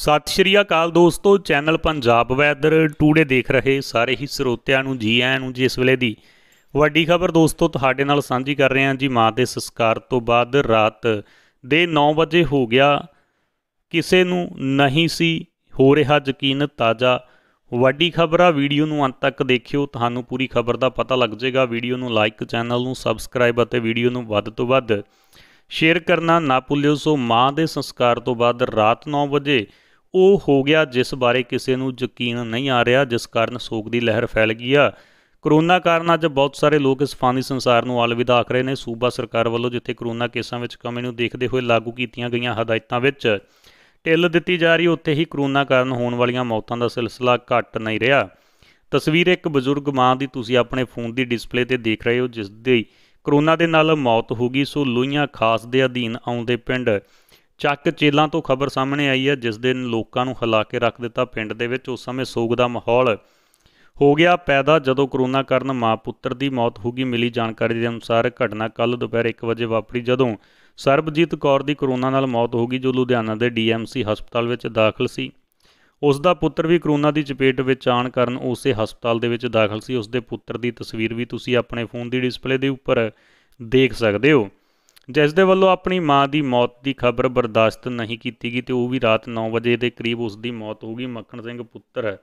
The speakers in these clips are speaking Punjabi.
ਸਤਿ ਸ਼੍ਰੀ ਅਕਾਲ ਦੋਸਤੋ ਚੈਨਲ ਪੰਜਾਬ ਵੈਦਰ ਟੂਡੇ ਦੇਖ ਰਹੇ ਸਾਰੇ ਹੀ ਸਰੋਤਿਆਂ ਨੂੰ ਜੀ ਆਇਆਂ ਨੂੰ ਜੀ ਇਸ ਵੇਲੇ ਦੀ ਵੱਡੀ ਖਬਰ ਦੋਸਤੋ ਤੁਹਾਡੇ ਨਾਲ ਸਾਂਝੀ ਕਰ ਰਹੇ ਹਾਂ ਜੀ ਮਾਂ ਦੇ ਸੰਸਕਾਰ ਤੋਂ ਬਾਅਦ ਰਾਤ ਦੇ 9 ਵਜੇ ਹੋ ਗਿਆ ਕਿਸੇ ਨੂੰ ਨਹੀਂ ਸੀ ਹੋ ਰਿਹਾ ਯਕੀਨ ਤਾਜ਼ਾ ਵੱਡੀ ਖਬਰ ਆ ਵੀਡੀਓ ਨੂੰ ਅੰਤ ਤੱਕ ਦੇਖਿਓ ਤੁਹਾਨੂੰ ਪੂਰੀ ਖਬਰ ਦਾ ਪਤਾ ਲੱਗ ਜਾਏਗਾ ਵੀਡੀਓ ਨੂੰ ਲਾਈਕ ਚੈਨਲ ਨੂੰ ਸਬਸਕ੍ਰਾਈਬ ਅਤੇ ਵੀਡੀਓ ਨੂੰ ਵੱਧ ਤੋਂ ਵੱਧ ਸ਼ੇਅਰ ਕਰਨਾ ਨਾ ਭੁੱਲਿਓ ਸੋ ਮਾਂ ਦੇ ਸੰਸਕਾਰ ਤੋਂ ਬਾਅਦ ਰਾਤ 9 ਵਜੇ ਉਹ ਹੋ ਗਿਆ ਜਿਸ ਬਾਰੇ ਕਿਸੇ ਨੂੰ ਯਕੀਨ ਨਹੀਂ ਆ ਰਿਹਾ ਜਿਸ ਕਾਰਨ ਸੋਗ ਦੀ ਲਹਿਰ ਫੈਲ ਗਈ ਆ ਕਰੋਨਾ ਕਾਰਨ ਅੱਜ ਬਹੁਤ ਸਾਰੇ ਲੋਕ ਇਸ ਫਾਨੀ ਸੰਸਾਰ ਨੂੰ ਅਲਵਿਦਾ ਆਖ ਰਹੇ ਨੇ ਸੂਬਾ ਸਰਕਾਰ ਵੱਲੋਂ ਜਿੱਥੇ ਕਰੋਨਾ ਕੇਸਾਂ ਵਿੱਚ ਕਮੀ ਨੂੰ ਦੇਖਦੇ ਹੋਏ ਲਾਗੂ ਕੀਤੀਆਂ ਗਈਆਂ ਹਦਾਇਤਾਂ ਵਿੱਚ ਢਿੱਲ ਦਿੱਤੀ ਜਾ ਰਹੀ ਉੱਥੇ ਹੀ ਕਰੋਨਾ ਕਾਰਨ ਹੋਣ ਵਾਲੀਆਂ ਮੌਤਾਂ ਦਾ ਸਿਲਸਿਲਾ ਘਟ ਨਹੀਂ ਰਿਹਾ ਤਸਵੀਰ ਇੱਕ ਬਜ਼ੁਰਗ ਮਾਂ ਦੀ ਤੁਸੀਂ ਆਪਣੇ ਫੋਨ ਦੀ ਡਿਸਪਲੇ ਤੇ ਦੇਖ ਰਹੇ ਹੋ ਜਿਸ ਦੀ ਕਰੋਨਾ ਦੇ ਨਾਲ ਮੌਤ ਹੋ ਗਈ ਸੋ ਲੋਈਆਂ ਖਾਸ ਦੇ ਅਧੀਨ ਆਉਂਦੇ ਪਿੰਡ ਚੱਕ ਚੇਲਾਂ ਤੋਂ ਖਬਰ ਸਾਹਮਣੇ ਆਈ ਹੈ ਜਿਸ ਦਿਨ ਲੋਕਾਂ ਨੂੰ ਹਲਾ ਕੇ ਰੱਖ ਦਿੱਤਾ ਪਿੰਡ ਦੇ ਵਿੱਚ ਉਸ ਸਮੇਂ ਸੋਗ ਦਾ ਮਾਹੌਲ ਹੋ ਗਿਆ ਪੈਦਾ ਜਦੋਂ ਕਰੋਨਾ ਕਾਰਨ ਮਾਂ ਪੁੱਤਰ ਦੀ ਮੌਤ ਹੋ ਗਈ ਮਿਲੀ ਜਾਣਕਾਰੀ ਦੇ ਅਨੁਸਾਰ ਘਟਨਾ ਕੱਲ ਦੁਪਹਿਰ 1 ਵਜੇ ਵਾਪਰੀ ਜਦੋਂ ਸਰਬਜੀਤ ਕੌਰ ਦੀ ਕਰੋਨਾ ਨਾਲ ਮੌਤ ਹੋ ਗਈ ਜੋ ਲੁਧਿਆਣਾ ਦੇ ਡੀਐਮਸੀ ਹਸਪਤਾਲ ਵਿੱਚ ਦਾਖਲ ਸੀ ਉਸ ਦਾ ਪੁੱਤਰ ਵੀ ਕਰੋਨਾ ਦੀ ਚਪੇਟ ਵਿੱਚ ਆਣ ਕਾਰਨ ਉਸੇ ਹਸਪਤਾਲ ਦੇ ਵਿੱਚ ਦਾਖਲ ਸੀ ਉਸ ਦੇ ਪੁੱਤਰ ਦੀ ਤਸਵੀਰ ਵੀ ਤੁਸੀਂ ਆਪਣੇ ਫੋਨ ਦੀ ਡਿਸਪਲੇ ਦੇ ਉੱਪਰ ਦੇਖ ਸਕਦੇ ਹੋ ਜਿਸ ਦੇ ਵੱਲੋਂ ਆਪਣੀ ਮਾਂ ਦੀ ਮੌਤ ਦੀ ਖਬਰ ਬਰਦਾਸ਼ਤ ਨਹੀਂ ਕੀਤੀ ਗਈ ਤੇ ਉਹ ਵੀ ਰਾਤ 9 ਵਜੇ ਦੇ ਕਰੀਬ ਉਸ ਦੀ ਮੌਤ ਹੋ ਗਈ ਮੱਖਣ ਸਿੰਘ ਪੁੱਤਰ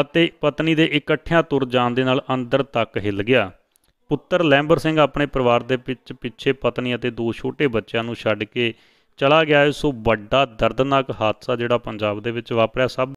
ਅਤੇ ਪਤਨੀ ਦੇ ਇਕੱਠਿਆਂ ਤੁਰ ਜਾਣ ਦੇ ਨਾਲ ਅੰਦਰ ਤੱਕ ਹਿੱਲ ਗਿਆ ਪੁੱਤਰ ਲੈਂਬਰ ਸਿੰਘ ਆਪਣੇ ਪਰਿਵਾਰ ਦੇ ਵਿੱਚ ਪਿੱਛੇ ਪਤਨੀ ਅਤੇ ਦੋ ਛੋਟੇ ਬੱਚਿਆਂ ਨੂੰ ਛੱਡ ਕੇ ਚਲਾ ਗਿਆ ਸੋ ਵੱਡਾ ਦਰਦਨਾਕ ਹਾਦਸਾ ਜਿਹੜਾ ਪੰਜਾਬ ਦੇ ਵਿੱਚ ਵਾਪਰਿਆ ਸਭ